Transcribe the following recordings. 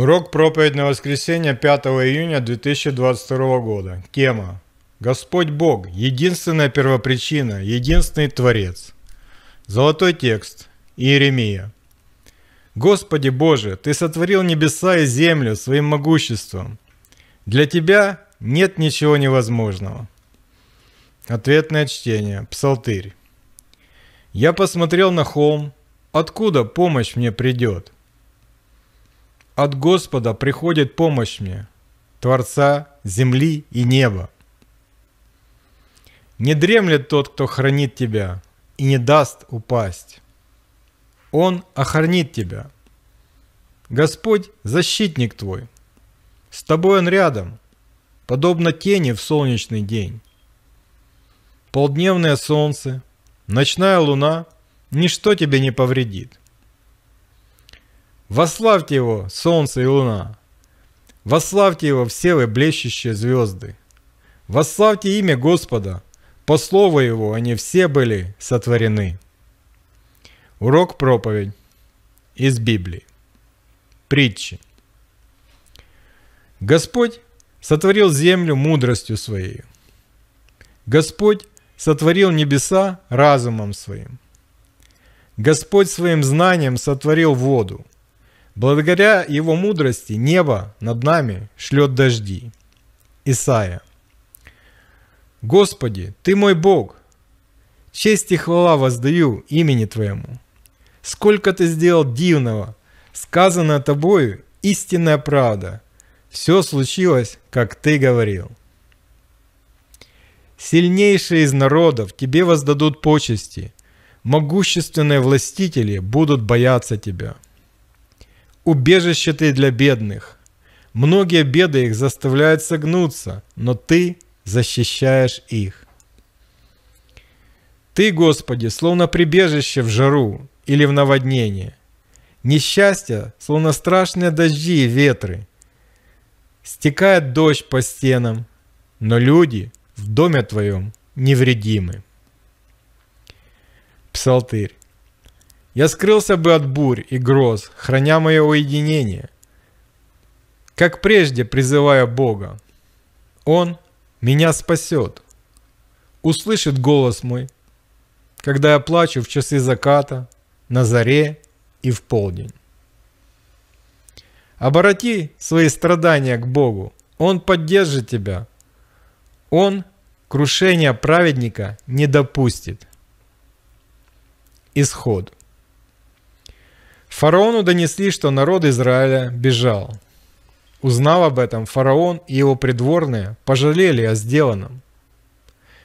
Урок проповедь на воскресенье 5 июня 2022 года. Тема. Господь Бог, единственная первопричина, единственный Творец. Золотой текст. Иеремия. Господи Боже, Ты сотворил небеса и землю своим могуществом. Для Тебя нет ничего невозможного. Ответное чтение. Псалтырь. Я посмотрел на холм. Откуда помощь мне придет? – от Господа приходит помощь мне, Творца земли и неба. Не дремлет тот, кто хранит тебя, и не даст упасть. Он охранит тебя. Господь – защитник твой. С тобой он рядом, подобно тени в солнечный день. Полдневное солнце, ночная луна – ничто тебе не повредит. Вославьте его, солнце и луна! Вославьте его, все вы блещущие звезды! Вославьте имя Господа! По слову его они все были сотворены. Урок проповедь из Библии. Притчи. Господь сотворил землю мудростью своей. Господь сотворил небеса разумом своим. Господь своим знанием сотворил воду. Благодаря его мудрости небо над нами шлет дожди. Исаия. Господи, Ты мой Бог! Честь и хвала воздаю имени Твоему. Сколько Ты сделал дивного! Сказано Тобою истинная правда. Все случилось, как Ты говорил. Сильнейшие из народов Тебе воздадут почести. Могущественные властители будут бояться Тебя. Убежище ты для бедных. Многие беды их заставляют согнуться, но ты защищаешь их. Ты, Господи, словно прибежище в жару или в наводнение. Несчастье, словно страшные дожди и ветры. Стекает дождь по стенам, но люди в доме твоем невредимы. Псалтырь. Я скрылся бы от бурь и гроз, храня мое уединение. Как прежде призывая Бога, Он меня спасет, услышит голос мой, когда я плачу в часы заката, на заре и в полдень. Обороти свои страдания к Богу, Он поддержит тебя. Он крушения праведника не допустит. Исход. Фараону донесли, что народ Израиля бежал. Узнав об этом, фараон и его придворные пожалели о сделанном.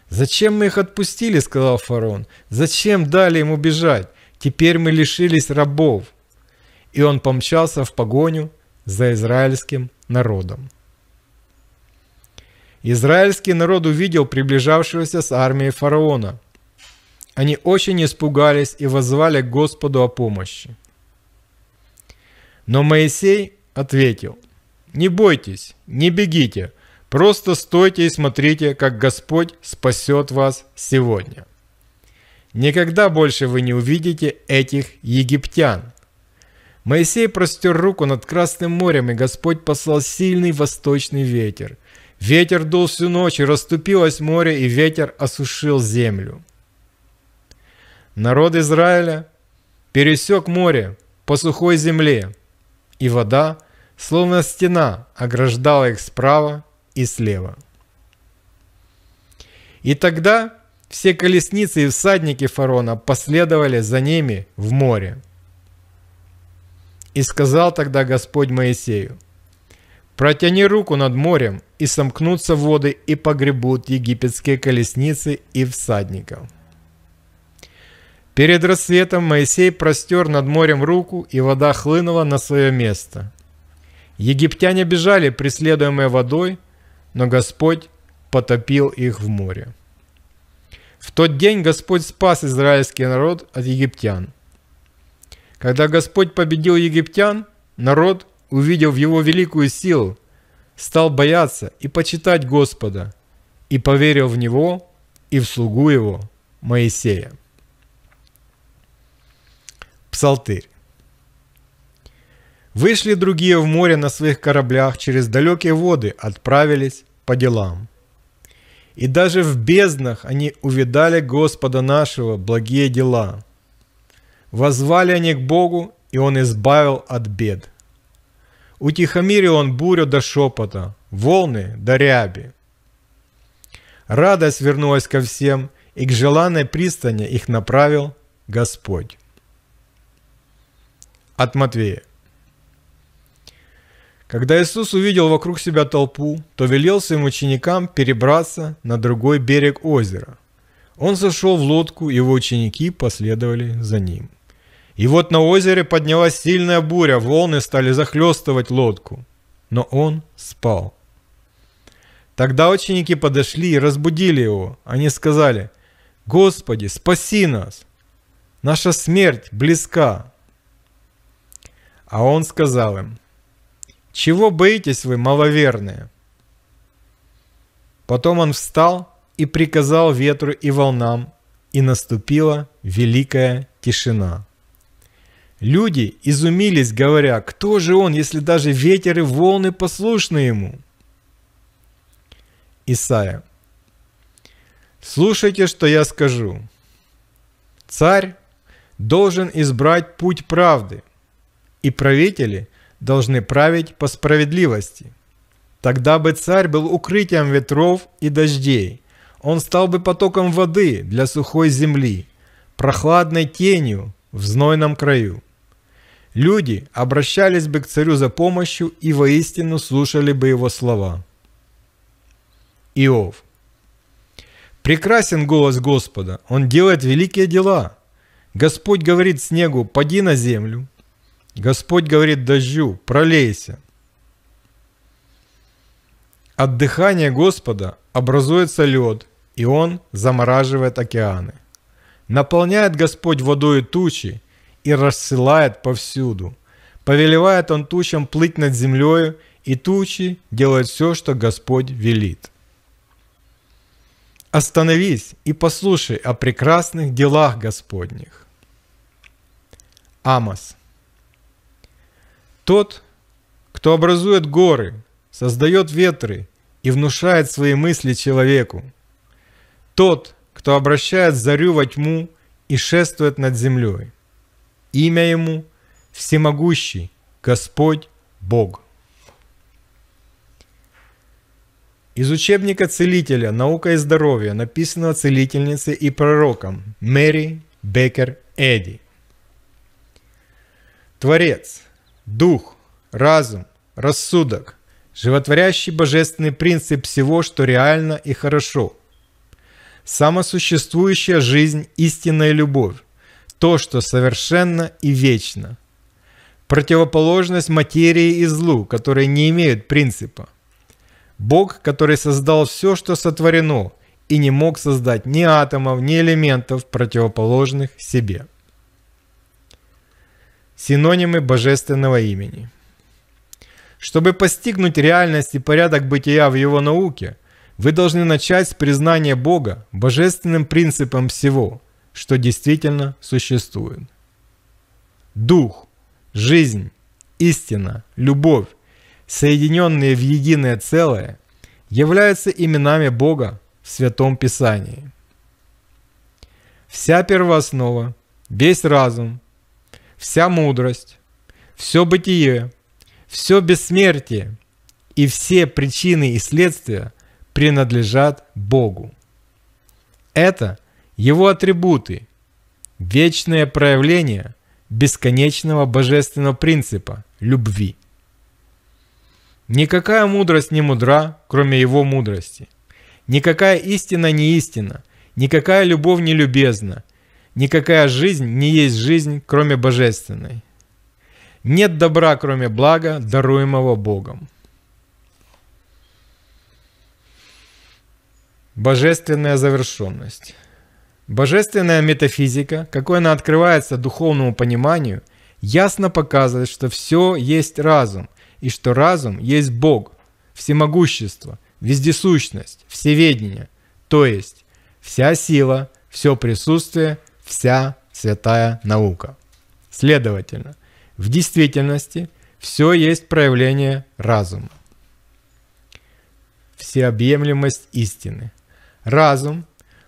«Зачем мы их отпустили?» – сказал фараон. «Зачем дали ему бежать? Теперь мы лишились рабов». И он помчался в погоню за израильским народом. Израильский народ увидел приближавшегося с армией фараона. Они очень испугались и воззвали к Господу о помощи. Но Моисей ответил, «Не бойтесь, не бегите, просто стойте и смотрите, как Господь спасет вас сегодня». Никогда больше вы не увидите этих египтян. Моисей простер руку над Красным морем, и Господь послал сильный восточный ветер. Ветер дул всю ночь, и расступилось море, и ветер осушил землю. Народ Израиля пересек море по сухой земле, и вода, словно стена, ограждала их справа и слева. И тогда все колесницы и всадники фарона последовали за ними в море. И сказал тогда Господь Моисею, «Протяни руку над морем, и сомкнутся воды, и погребут египетские колесницы и всадников». Перед рассветом Моисей простер над морем руку, и вода хлынула на свое место. Египтяне бежали, преследуемые водой, но Господь потопил их в море. В тот день Господь спас израильский народ от египтян. Когда Господь победил египтян, народ, увидев его великую силу, стал бояться и почитать Господа, и поверил в Него и в слугу Его, Моисея. Псалтырь. Вышли другие в море на своих кораблях, через далекие воды отправились по делам. И даже в безднах они увидали Господа нашего благие дела. Возвали они к Богу, и Он избавил от бед. Утихомирил Он бурю до шепота, волны до ряби. Радость вернулась ко всем, и к желанной пристани их направил Господь. От Матвея. Когда Иисус увидел вокруг себя толпу, то велел своим ученикам перебраться на другой берег озера. Он сошел в лодку, его ученики последовали за ним. И вот на озере поднялась сильная буря, волны стали захлестывать лодку. Но он спал. Тогда ученики подошли и разбудили его. Они сказали, «Господи, спаси нас! Наша смерть близка!» А он сказал им, «Чего боитесь вы, маловерные?» Потом он встал и приказал ветру и волнам, и наступила великая тишина. Люди изумились, говоря, кто же он, если даже ветер и волны послушны ему? Исаия. Слушайте, что я скажу. Царь должен избрать путь правды – и правители должны править по справедливости. Тогда бы царь был укрытием ветров и дождей, он стал бы потоком воды для сухой земли, прохладной тенью в знойном краю. Люди обращались бы к царю за помощью и воистину слушали бы его слова. Иов. Прекрасен голос Господа, он делает великие дела. Господь говорит снегу, поди на землю, Господь говорит дождю, пролейся. От дыхания Господа образуется лед, и он замораживает океаны. Наполняет Господь водой тучи и рассылает повсюду. Повелевает он тучам плыть над землею, и тучи делают все, что Господь велит. Остановись и послушай о прекрасных делах Господних. Амос тот, кто образует горы, создает ветры и внушает свои мысли человеку. Тот, кто обращает зарю во тьму и шествует над землей. Имя ему – Всемогущий, Господь, Бог. Из учебника целителя «Наука и здоровье», написанного целительницей и пророком Мэри Беккер Эдди. Творец – Дух, разум, рассудок, животворящий божественный принцип всего, что реально и хорошо. Самосуществующая жизнь, истинная любовь, то, что совершенно и вечно. Противоположность материи и злу, которые не имеют принципа. Бог, который создал все, что сотворено, и не мог создать ни атомов, ни элементов, противоположных себе. Синонимы божественного имени. Чтобы постигнуть реальность и порядок бытия в его науке, вы должны начать с признания Бога божественным принципом всего, что действительно существует. Дух, жизнь, истина, любовь, соединенные в единое целое, являются именами Бога в Святом Писании. Вся первооснова, весь разум, вся мудрость, все бытие, все бессмертие и все причины и следствия принадлежат Богу. Это его атрибуты, вечное проявление бесконечного божественного принципа – любви. Никакая мудрость не мудра, кроме его мудрости. Никакая истина не истина, никакая любовь не любезна, Никакая жизнь не есть жизнь, кроме божественной. Нет добра, кроме блага, даруемого Богом. Божественная завершенность. Божественная метафизика, какой она открывается духовному пониманию, ясно показывает, что все есть разум, и что разум есть Бог, всемогущество, вездесущность, всеведение, то есть вся сила, все присутствие – вся святая наука. Следовательно, в действительности все есть проявление разума. Всеобъемлемость истины. Разум,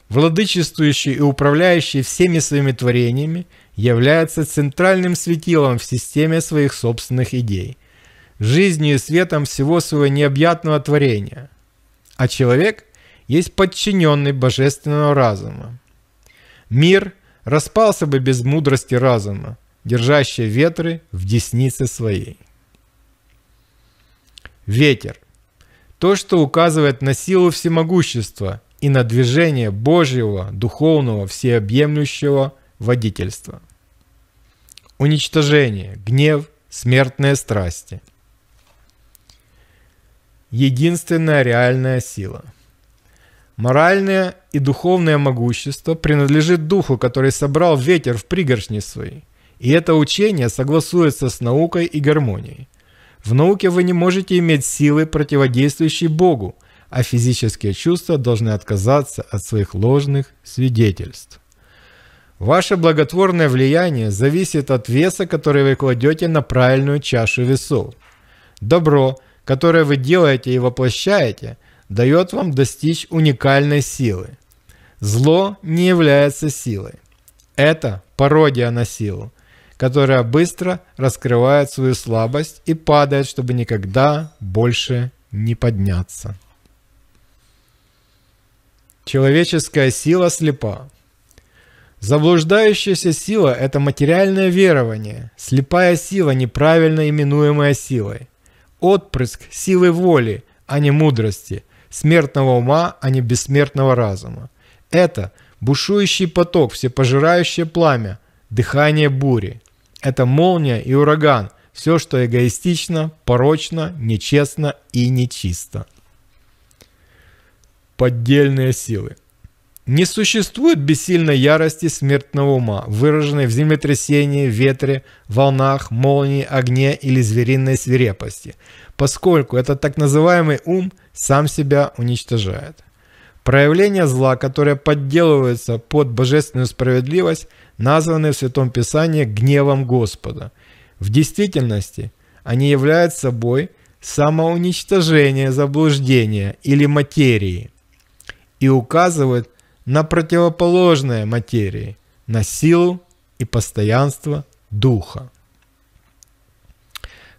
владычествующий и управляющий всеми своими творениями, является центральным светилом в системе своих собственных идей, жизнью и светом всего своего необъятного творения. А человек есть подчиненный божественного разума. Мир распался бы без мудрости разума, держащий ветры в деснице своей. Ветер. То, что указывает на силу всемогущества и на движение Божьего, духовного, всеобъемлющего водительства. Уничтожение, гнев, смертные страсти. Единственная реальная сила – Моральное и духовное могущество принадлежит духу, который собрал ветер в пригоршни своей. И это учение согласуется с наукой и гармонией. В науке вы не можете иметь силы, противодействующей Богу, а физические чувства должны отказаться от своих ложных свидетельств. Ваше благотворное влияние зависит от веса, который вы кладете на правильную чашу весов. Добро, которое вы делаете и воплощаете – дает вам достичь уникальной силы. Зло не является силой. Это пародия на силу, которая быстро раскрывает свою слабость и падает, чтобы никогда больше не подняться. Человеческая сила слепа. Заблуждающаяся сила – это материальное верование, слепая сила, неправильно именуемая силой. Отпрыск силы воли, а не мудрости – смертного ума, а не бессмертного разума. Это бушующий поток, всепожирающее пламя, дыхание бури. Это молния и ураган, все, что эгоистично, порочно, нечестно и нечисто. Поддельные силы – не существует бессильной ярости смертного ума, выраженной в землетрясении, ветре, волнах, молнии, огне или звериной свирепости, поскольку этот так называемый ум сам себя уничтожает. Проявления зла, которые подделываются под божественную справедливость, названы в Святом Писании гневом Господа. В действительности они являются собой самоуничтожение заблуждения или материи и указывают на противоположное материи, на силу и постоянство Духа.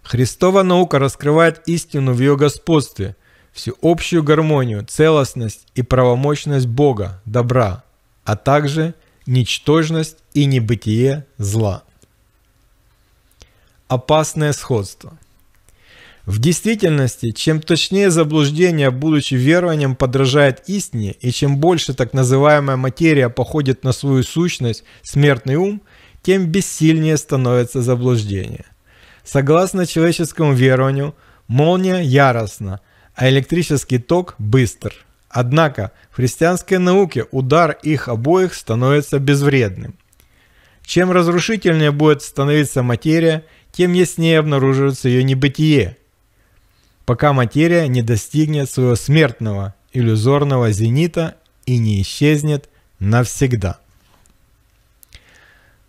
Христова наука раскрывает истину в ее господстве, всю общую гармонию, целостность и правомощность Бога, добра, а также ничтожность и небытие зла. Опасное сходство – в действительности, чем точнее заблуждение, будучи верованием, подражает истине, и чем больше так называемая материя походит на свою сущность, смертный ум, тем бессильнее становится заблуждение. Согласно человеческому верованию, молния яростна, а электрический ток быстр. Однако в христианской науке удар их обоих становится безвредным. Чем разрушительнее будет становиться материя, тем яснее обнаруживается ее небытие, пока материя не достигнет своего смертного иллюзорного зенита и не исчезнет навсегда.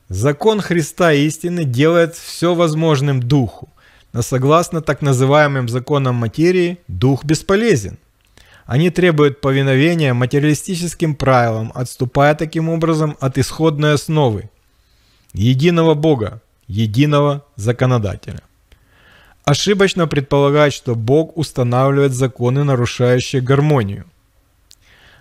Закон Христа истины делает все возможным духу, но согласно так называемым законам материи, дух бесполезен. Они требуют повиновения материалистическим правилам, отступая таким образом от исходной основы – единого Бога, единого законодателя. Ошибочно предполагать, что Бог устанавливает законы, нарушающие гармонию.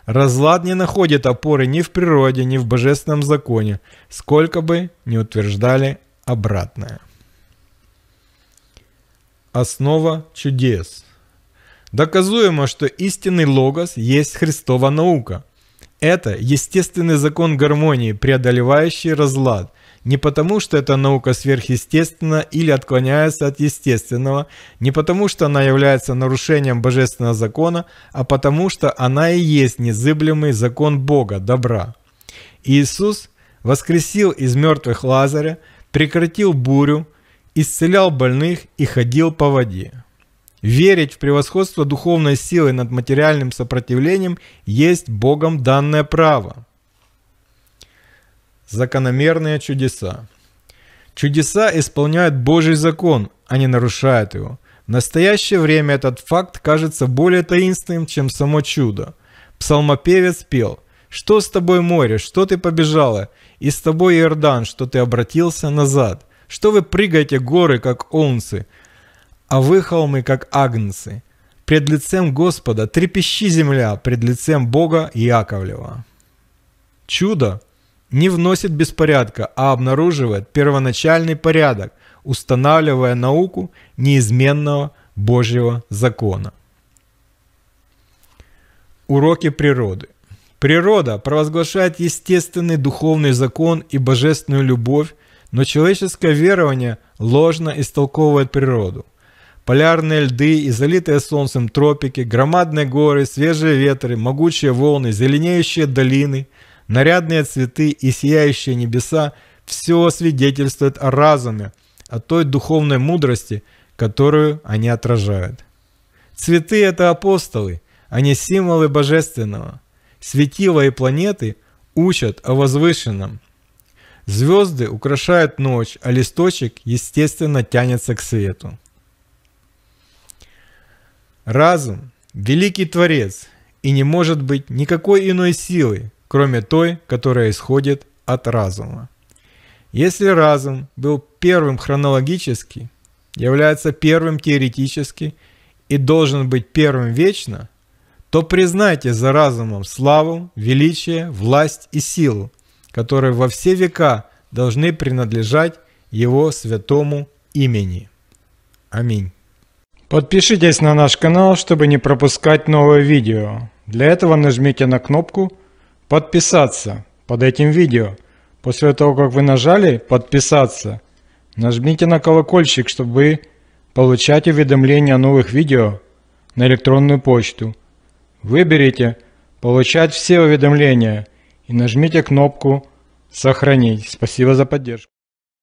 Разлад не находит опоры ни в природе, ни в божественном законе, сколько бы ни утверждали обратное. Основа чудес. Доказуемо, что истинный логос есть Христова наука. Это естественный закон гармонии, преодолевающий разлад, не потому, что эта наука сверхъестественна или отклоняется от естественного, не потому, что она является нарушением божественного закона, а потому, что она и есть незыблемый закон Бога, добра. Иисус воскресил из мертвых Лазаря, прекратил бурю, исцелял больных и ходил по воде. Верить в превосходство духовной силы над материальным сопротивлением есть Богом данное право – Закономерные чудеса. Чудеса исполняют Божий закон, а не нарушают его. В настоящее время этот факт кажется более таинственным, чем само чудо. Псалмопевец пел «Что с тобой море, что ты побежала, и с тобой Иордан, что ты обратился назад, что вы прыгаете горы, как онцы, а вы холмы, как агнцы. Пред лицем Господа трепещи земля, пред лицем Бога Яковлева». Чудо не вносит беспорядка, а обнаруживает первоначальный порядок, устанавливая науку неизменного Божьего закона. Уроки природы. Природа провозглашает естественный духовный закон и божественную любовь, но человеческое верование ложно истолковывает природу. Полярные льды и залитые солнцем тропики, громадные горы, свежие ветры, могучие волны, зеленеющие долины – Нарядные цветы и сияющие небеса – все свидетельствует о разуме, о той духовной мудрости, которую они отражают. Цветы – это апостолы, они символы божественного. Светила и планеты учат о возвышенном. Звезды украшают ночь, а листочек, естественно, тянется к свету. Разум – великий творец, и не может быть никакой иной силы, кроме той, которая исходит от разума. Если разум был первым хронологически, является первым теоретически и должен быть первым вечно, то признайте за разумом славу, величие, власть и силу, которые во все века должны принадлежать его святому имени. Аминь. Подпишитесь на наш канал, чтобы не пропускать новые видео. Для этого нажмите на кнопку подписаться под этим видео. После того, как вы нажали подписаться, нажмите на колокольчик, чтобы получать уведомления о новых видео на электронную почту. Выберите «Получать все уведомления» и нажмите кнопку «Сохранить». Спасибо за поддержку.